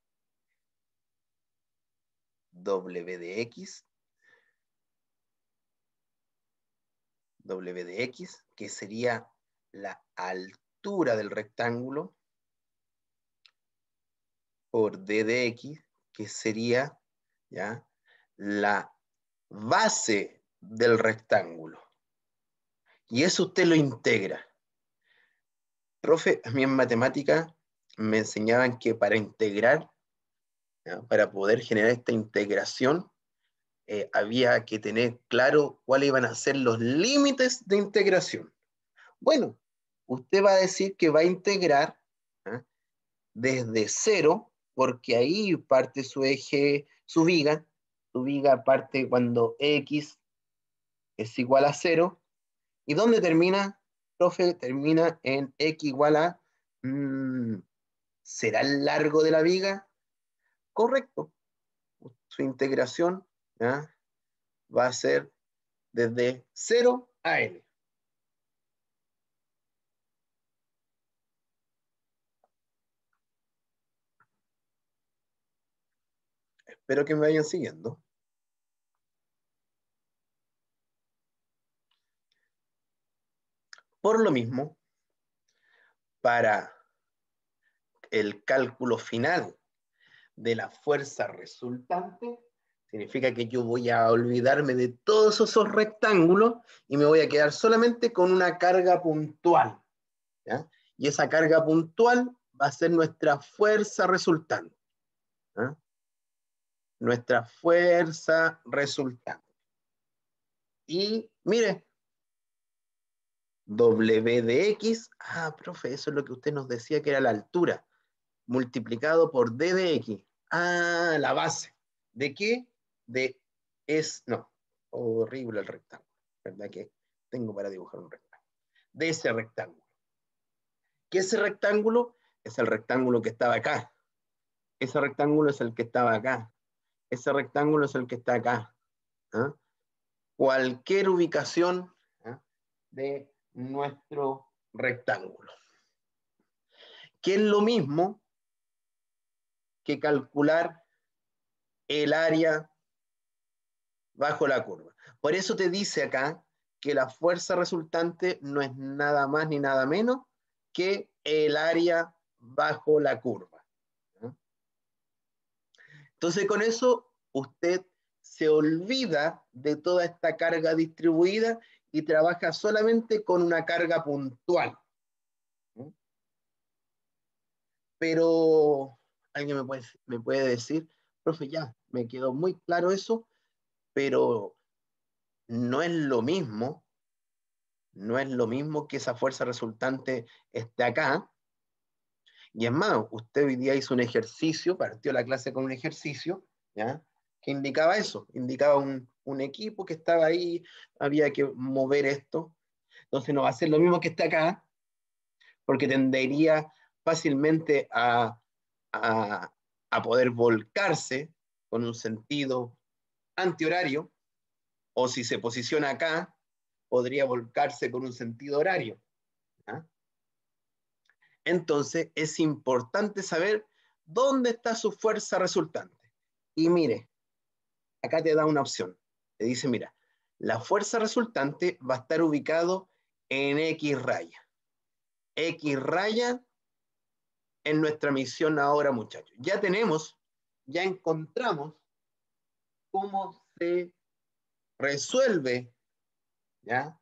W de X, W de X, que sería la altura del rectángulo, por D de X, que sería ¿ya? la base del rectángulo. Y eso usted lo integra profe, a mí en matemática me enseñaban que para integrar, para poder generar esta integración, eh, había que tener claro cuáles iban a ser los límites de integración. Bueno, usted va a decir que va a integrar desde cero, porque ahí parte su eje, su viga, su viga parte cuando x es igual a cero. ¿Y dónde termina? profe termina en X igual a... Mm, ¿Será el largo de la viga? Correcto. Su integración va a ser desde 0 a L. Espero que me vayan siguiendo. Por lo mismo, para el cálculo final de la fuerza resultante, significa que yo voy a olvidarme de todos esos rectángulos y me voy a quedar solamente con una carga puntual. Y esa carga puntual va a ser nuestra fuerza resultante. Nuestra fuerza resultante. Y mire, WDX, ah, profe, eso es lo que usted nos decía que era la altura, multiplicado por D de X, ah, la base. ¿De qué? De es, no, horrible el rectángulo, ¿verdad que tengo para dibujar un rectángulo? De ese rectángulo. ¿Qué ese rectángulo? Es el rectángulo que estaba acá. Ese rectángulo es el que estaba acá. Ese rectángulo es el que está acá. ¿ah? Cualquier ubicación ¿ah? de nuestro rectángulo. Que es lo mismo que calcular el área bajo la curva. Por eso te dice acá que la fuerza resultante no es nada más ni nada menos que el área bajo la curva. Entonces con eso usted se olvida de toda esta carga distribuida y trabaja solamente con una carga puntual. ¿Mm? Pero alguien me puede, decir, profe, ya, me quedó muy claro eso, pero no es lo mismo, no es lo mismo que esa fuerza resultante esté acá. Y es más, usted hoy día hizo un ejercicio, partió la clase con un ejercicio, ¿ya? indicaba eso, indicaba un, equipo que estaba ahí, había que mover esto. Entonces no va a ser lo mismo que está acá, porque tendería fácilmente a, poder volcarse con un sentido antihorario, o si se posiciona acá, podría volcarse con un sentido horario. Entonces es importante saber dónde está su fuerza resultante. Y mire, acá te da una opción. Te dice, mira, la fuerza resultante va a estar ubicado en X raya. X raya en nuestra misión ahora, muchachos. Ya tenemos, ya encontramos cómo se resuelve ¿ya?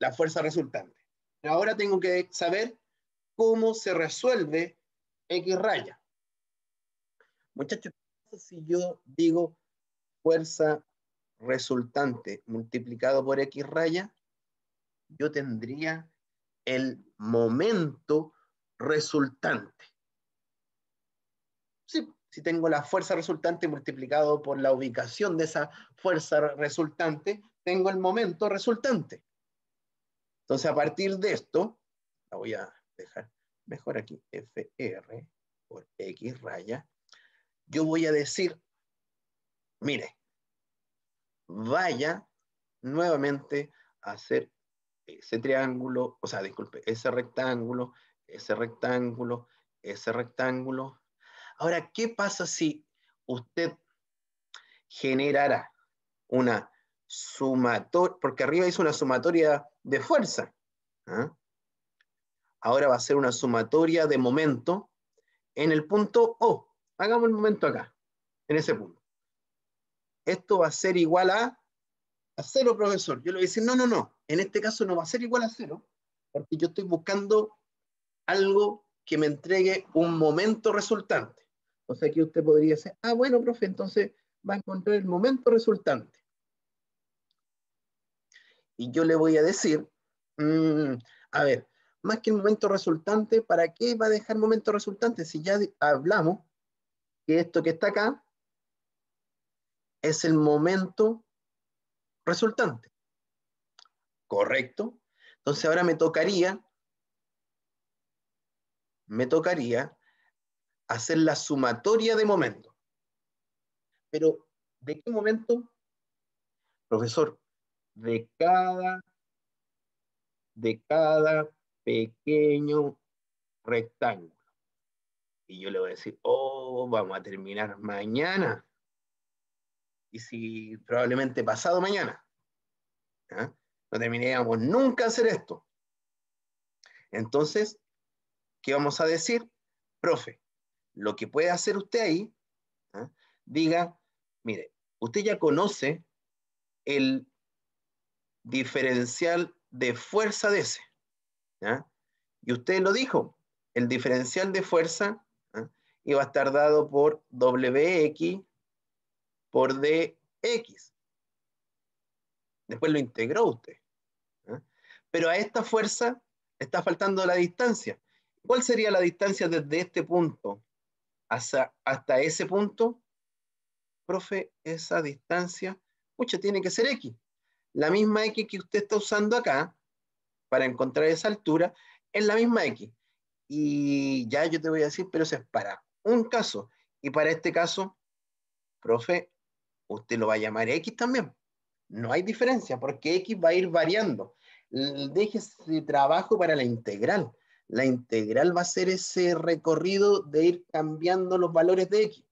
la fuerza resultante. Ahora tengo que saber cómo se resuelve X raya. Muchachos, si yo digo fuerza resultante multiplicado por X raya, yo tendría el momento resultante. si tengo la fuerza resultante multiplicado por la ubicación de esa fuerza resultante, tengo el momento resultante. Entonces, a partir de esto, la voy a dejar mejor aquí, FR por X raya, yo voy a decir, mire, vaya nuevamente a hacer ese triángulo, o sea, disculpe, ese rectángulo, ese rectángulo, ese rectángulo. Ahora, ¿qué pasa si usted generara una sumatoria, porque arriba hizo una sumatoria de fuerza. ¿ah? Ahora va a ser una sumatoria de momento en el punto O. Hagamos el momento acá, en ese punto esto va a ser igual a, cero, profesor. Yo le voy a decir, no, no, no, en este caso no va a ser igual a cero, porque yo estoy buscando algo que me entregue un momento resultante. O sea, que usted podría decir, ah, bueno, profe, entonces va a encontrar el momento resultante. Y yo le voy a decir, mm, a ver, más que el momento resultante, ¿para qué va a dejar momento resultante? Si ya hablamos que esto que está acá es el momento resultante. ¿Correcto? Entonces ahora me tocaría, me tocaría hacer la sumatoria de momentos. Pero, ¿de qué momento? Profesor, de cada, de cada pequeño rectángulo. Y yo le voy a decir, oh, vamos a terminar mañana y si probablemente pasado mañana. No terminaríamos nunca hacer esto. Entonces, ¿qué vamos a decir? Profe, lo que puede hacer usted ahí, diga, mire, usted ya conoce el diferencial de fuerza de ese. Y usted lo dijo, el diferencial de fuerza iba a estar dado por WX por dx. Después lo integró usted. ¿eh? Pero a esta fuerza está faltando la distancia. ¿Cuál sería la distancia desde este punto hasta, hasta ese punto? Profe, esa distancia, mucha tiene que ser x. La misma x que usted está usando acá para encontrar esa altura es la misma x. Y ya yo te voy a decir, pero eso es para un caso. Y para este caso, profe, usted lo va a llamar X también. No hay diferencia porque X va a ir variando. Deje ese trabajo para la integral. La integral va a ser ese recorrido de ir cambiando los valores de X.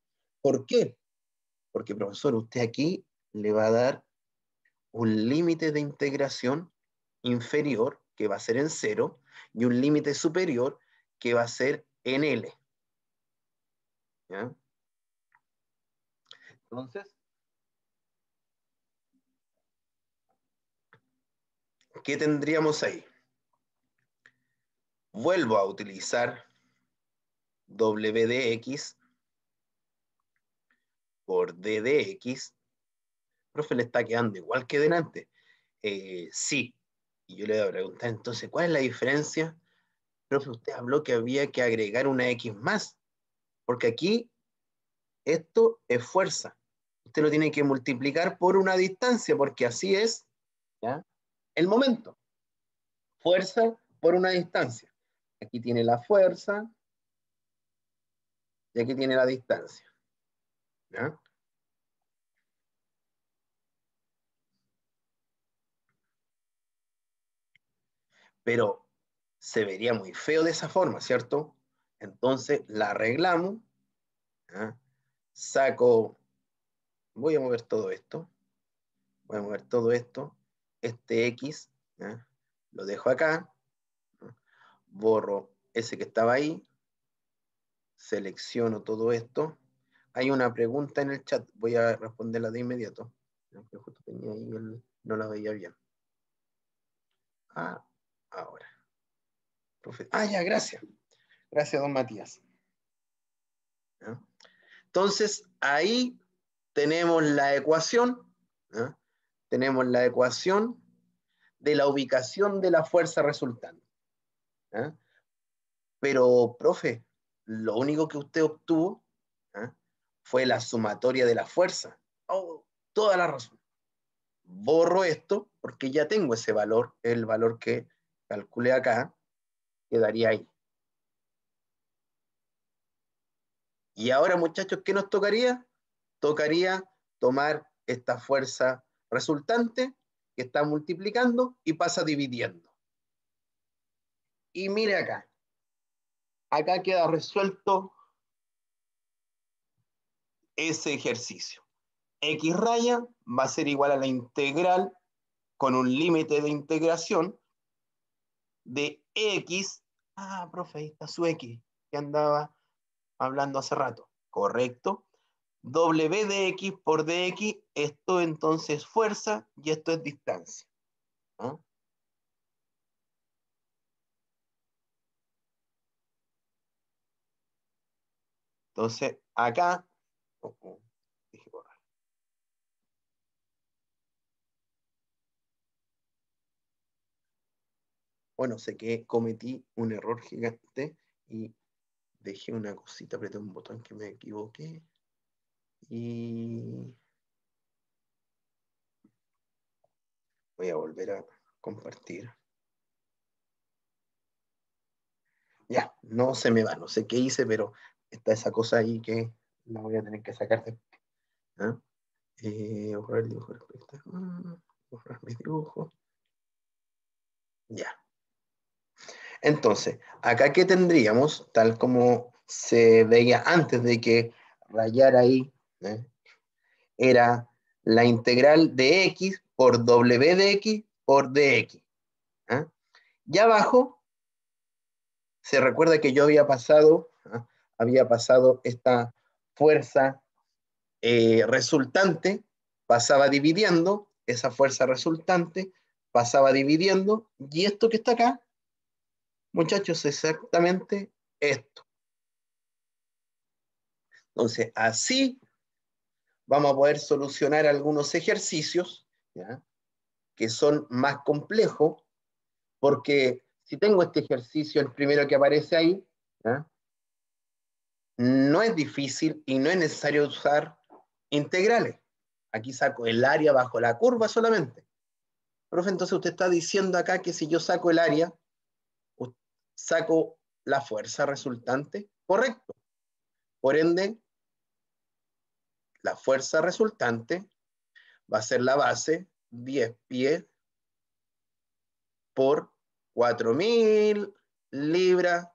¿Por qué? Porque, profesor, usted aquí le va a dar un límite de integración inferior, que va a ser en cero, y un límite superior, que va a ser en L. ¿Ya? Entonces, ¿qué tendríamos ahí? Vuelvo a utilizar w de x por d de x. Profe, le está quedando igual que delante. Eh, sí. Y yo le voy a preguntar, entonces, ¿cuál es la diferencia? Profe, usted habló que había que agregar una x más. Porque aquí, esto es fuerza. Usted lo tiene que multiplicar por una distancia, porque así es. ¿ya? el momento. Fuerza por una distancia. Aquí tiene la fuerza y aquí tiene la distancia. Pero se vería muy feo de esa forma, ¿cierto? Entonces la arreglamos. Saco, voy a mover todo esto. Voy a mover todo esto este X, lo dejo acá, borro ese que estaba ahí, selecciono todo esto. Hay una pregunta en el chat, voy a responderla de inmediato. no la veía bien. Ah, ahora. ah, ya, gracias. Gracias, don Matías. Entonces, ahí tenemos la ecuación tenemos la ecuación de la ubicación de la fuerza resultante. ¿ah? Pero, profe, lo único que usted obtuvo ¿ah? fue la sumatoria de la fuerza. Oh, toda la razón. Borro esto porque ya tengo ese valor, el valor que calculé acá, quedaría ahí. Y ahora, muchachos, ¿qué nos tocaría? Tocaría tomar esta fuerza resultante que está multiplicando y pasa dividiendo. Y mire acá. Acá queda resuelto ese ejercicio. X raya va a ser igual a la integral con un límite de integración de X. Ah, profe, ahí está su X que andaba hablando hace rato. Correcto. W de X por DX, esto entonces es fuerza y esto es distancia. ¿ah? Entonces, acá, oh, oh, Bueno, sé que cometí un error gigante y dejé una cosita, apreté un botón que me equivoqué. Y voy a volver a compartir. Ya, no se me va, no sé qué hice, pero está esa cosa ahí que la voy a tener que sacar de ¿ah? ¿eh? el dibujo ah, borrar mi dibujo. Ya. Entonces, acá que tendríamos, tal como se veía antes de que rayara ahí ¿eh? era la integral de x por w de x por dx. ¿ah? Y abajo, se recuerda que yo había pasado, ¿ah? había pasado esta fuerza eh, resultante, pasaba dividiendo, esa fuerza resultante pasaba dividiendo, y esto que está acá, muchachos, exactamente esto. Entonces, así vamos a poder solucionar algunos ejercicios que son más complejos, porque si tengo este ejercicio, el primero que aparece ahí, no es difícil y no es necesario usar integrales. Aquí saco el área bajo la curva solamente. Profe, entonces usted está diciendo acá que si yo saco el área, saco la fuerza resultante. Correcto. Por ende, la fuerza resultante va a ser la base 10 pies por 4.000 libras,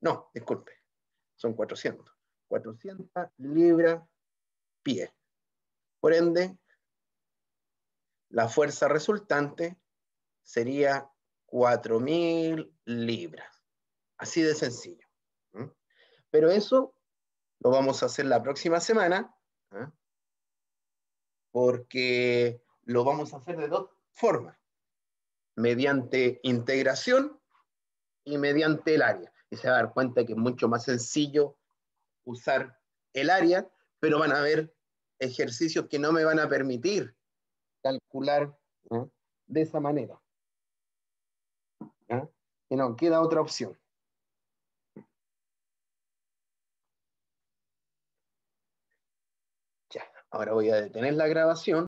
no, disculpe, son 400, 400 libras pie. Por ende, la fuerza resultante sería 4.000 libras. Así de sencillo. Pero eso lo vamos a hacer la próxima semana ¿eh? Porque lo vamos a hacer de dos formas, mediante integración y mediante el área. Y se va a dar cuenta que es mucho más sencillo usar el área, pero van a haber ejercicios que no me van a permitir calcular ¿eh? de esa manera. Y no queda otra opción. Ahora voy a detener la grabación